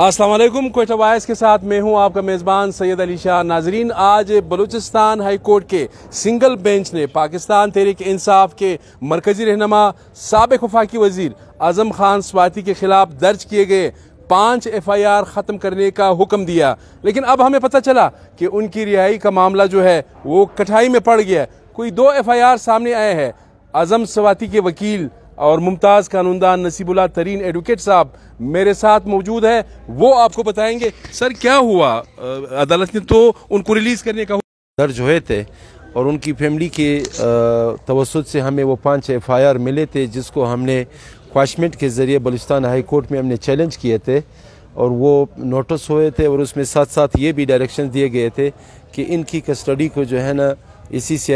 वालेकुम कोयटा वायस के साथ मैं हूं आपका मेज़बान सैयद अली शाह नाजरीन आज बलूचिस्तान हाई कोर्ट के सिंगल बेंच ने पाकिस्तान तहरीक इंसाफ के मरकज़ी रहनमा सबक वफाकी वजीर आज़म खान स्वाति के ख़िलाफ़ दर्ज किए गए पांच एफ आई आर ख़त्म करने का हुक्म दिया लेकिन अब हमें पता चला कि उनकी रिहाई का मामला जो है वो कठाई में पड़ गया कोई दो एफ आई आर सामने आए हैं आज़म स्वाति के वकील और मुमताज़ कानूनदान नसीबुल्ला तरीन एडवोकेट साहब मेरे साथ मौजूद है वो आपको बताएंगे सर क्या हुआ अदालत ने तो उनको रिलीज़ करने का दर्ज हुए थे और उनकी फैमिली के तवसत से हमें वो पांच एफआईआर मिले थे जिसको हमने क्वाशमेंट के ज़रिए बलुस्तान हाई कोर्ट में हमने चैलेंज किए थे और वो नोटिस हुए थे और उसमें साथ साथ ये भी डायरेक्शन दिए गए थे कि इनकी कस्टडी को जो है ना इसी से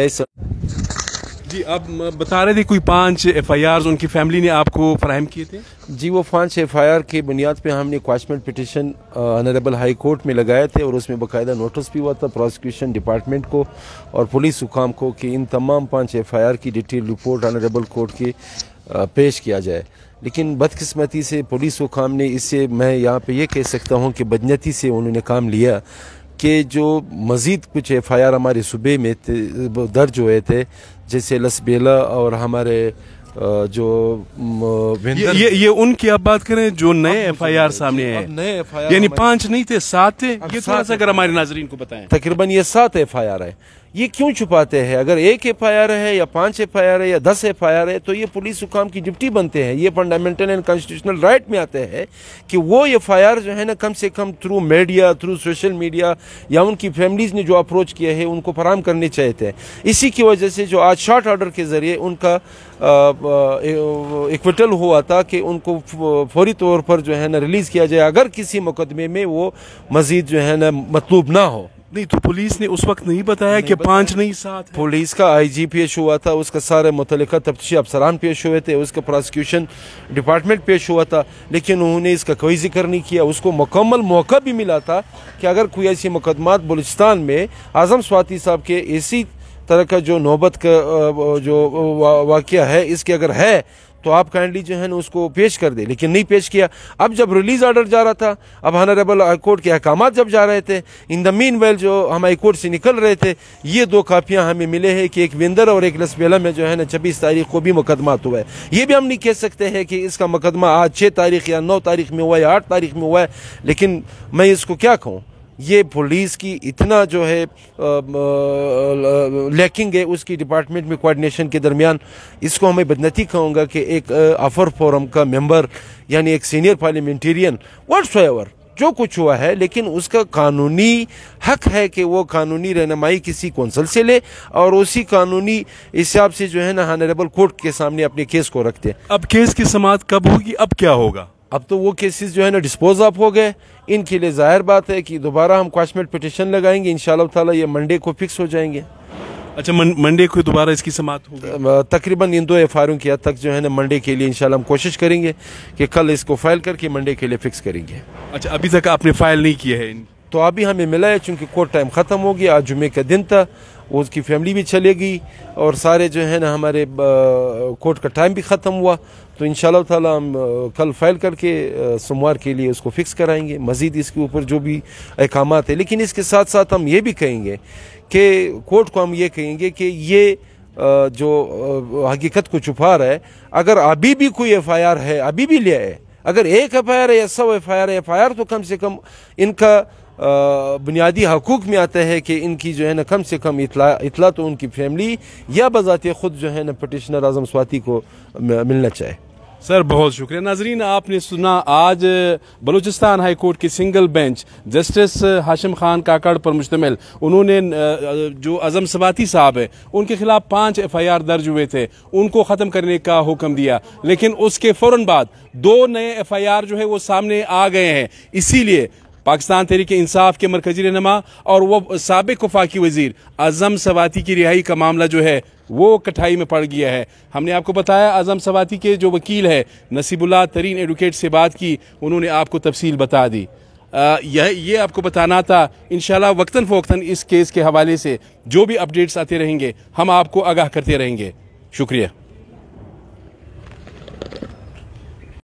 जी आप बता रहे थे कोई पांच एफ उनकी फैमिली ने आपको फ्राहम किए थे जी वो पांच एफ की बुनियाद पे हमने quashment petition honourable high court में लगाए थे और उसमें बाकायदा नोटिस भी हुआ था प्रोसिक्यूशन डिपार्टमेंट को और पुलिस हुकाम को कि इन तमाम पांच एफ की डिटेल रिपोर्ट ऑनरेबल कोर्ट के पेश किया जाए लेकिन बदकस्मती से पुलिस हुकाम ने इससे मैं यहाँ पर यह कह सकता हूँ कि बदनती से उन्होंने काम लिया कि जो मज़ीद कुछ एफ आई आर हमारे सूबे में दर्ज हुए थे जैसे लसबेला और हमारे जो ये, ये ये उनकी आप बात करें जो नए एफ आई आर सामने आए नए एफ आई आर यानी पांच नहीं थे सात थे ये थोड़ा सा अगर हमारे नाजरीन को बताएं तकरीबन ये सात एफ आई आर है ये क्यों छुपाते हैं अगर एक एफ आई आर है या पांच एफ आई आर है या दस एफ आई आर है तो ये पुलिस हुकाम की डिप्टी बनते हैं ये फंडामेंटल एंड कॉन्स्टिट्यूशनल राइट में आते हैं कि वो एफ आई आर जो है ना कम से कम through media through social media या उनकी फैमिलीज ने जो अप्रोच किया है उनको फराम करने चाहिए थे इसी की वजह से जो आज शॉर्ट ऑर्डर के जरिए उनका इक्विटल हुआ था कि उनको फौरी तौर पर जो है ना रिलीज़ किया जाए अगर किसी मुकदमे में वो मज़ीद जो है ना मतलूब ना हो नहीं तो पुलिस ने उस वक्त नहीं बताया नहीं कि बताया। पांच नहीं सात पुलिस का आईजी पेश हुआ था उसका सारे मुतल तफ्तीशी अफसरान पेश हुए थे उसका प्रोसिक्यूशन डिपार्टमेंट पेश हुआ था लेकिन उन्होंने इसका कोई जिक्र नहीं किया उसको मुकम्मल मौका भी मिला था कि अगर कोई ऐसे मुकदमा बलुचस्तान में आज़म स्वाति साहब के इसी तरह का जो नौबत का जो वाक़ है इसके अगर है तो आप काइंडली जो है ना उसको पेश कर दे लेकिन नहीं पेश किया अब जब रिलीज ऑर्डर जा रहा था अब हनरेबल हाईकोर्ट के अहकाम जब जा रहे थे इन द मीन वेल जो हम हाईकोर्ट से निकल रहे थे ये दो कापियाँ हमें मिले हैं कि एक वेंदर और एक लसबेला में जो है ना छब्बीस तारीख को भी मुकदमा हुआ है ये भी हम नहीं कह सकते हैं कि इसका मुकदमा आज छः तारीख या नौ तारीख में हुआ है आठ तारीख में हुआ है लेकिन मैं इसको क्या कहूँ ये पुलिस की इतना जो है लैकिंग है उसकी डिपार्टमेंट में कोऑर्डिनेशन के दरमियान इसको हमें बदनती कहूँगा कि एक अफर फोरम का मेंबर यानी एक सीनियर पार्लियामेंटेरियन वट्स एवर जो कुछ हुआ है लेकिन उसका कानूनी हक है कि वो कानूनी रहनमाई किसी कौंसल से ले और उसी कानूनी हिसाब से जो है ना हनरेबल कोर्ट के सामने अपने केस को रखते अब केस की समाप्त कब होगी अब क्या होगा अब तो वो केसेस जो है ना डिस्पोज ऑफ हो गए इनके लिए जाहिर बात है कि दोबारा हम क्वाशमेट पिटिशन लगाएंगे इन ताला ये मंडे को फिक्स हो जाएंगे अच्छा मंडे को दोबारा इसकी समाप्त होगी तकरीबन इन दो एफ आर की हद तक जो है ना मंडे के लिए इंशाल्लाह हम कोशिश करेंगे कि कल इसको फाइल करके मंडे के लिए फिक्स करेंगे अच्छा अभी तक आपने फाइल नहीं किया है तो अभी हमें मिला है चूँकि कोर्ट टाइम ख़त्म हो गया आज जुमे का दिन था उसकी फैमिली भी चले गई और सारे जो है ना हमारे कोर्ट का टाइम भी ख़त्म हुआ तो इन ताला हम कल फाइल करके सोमवार के लिए उसको फिक्स कराएंगे मज़ीद इसके ऊपर जो भी अहकाम है लेकिन इसके साथ साथ हम ये भी कहेंगे कि कोर्ट को हम ये कहेंगे कि ये जो हकीकत को छुपा रहा है अगर अभी भी कोई एफ आई आर है अभी भी ले आए अगर एक एफ आई आर है या सौ F I R F I R तो कम से कम इनका बुनियादी हकूक़ में आता है कि इनकी जो है ना कम से कम इतला इतला तो उनकी फैमिली या बज़ात ख़ुद जो है ना पटिशनर आज़म स्वाति को मिलना चाहे सर बहुत शुक्रिया नाजरीन आपने सुना आज बलूचिस्तान हाई कोर्ट की single bench justice Hashim Khan Kakar पर मुश्तमिल उन्होंने जो अजम सबाती साहब हैं उनके खिलाफ पांच एफ आई आर दर्ज हुए थे उनको ख़त्म करने का हुक्म दिया लेकिन उसके फौरन बाद दो नए एफ आई आर जो है वो सामने आ गए हैं इसीलिए पाकिस्तान तहरीक इंसाफ के मरकजी रहनमा और वह सबक वफाकी वजीर अजम सवाती की रिहाई का मामला जो है वो कठाई में पड़ गया है हमने आपको बताया आज़म सवाती के जो वकील है नसीबुल्ला तरीन एडवोकेट से बात की उन्होंने आपको तफसील बता दी यह ये आपको बताना था इन वक्ता फ़ोक्ता इस केस के हवाले से जो भी अपडेट्स आते रहेंगे हम आपको आगाह करते रहेंगे शुक्रिया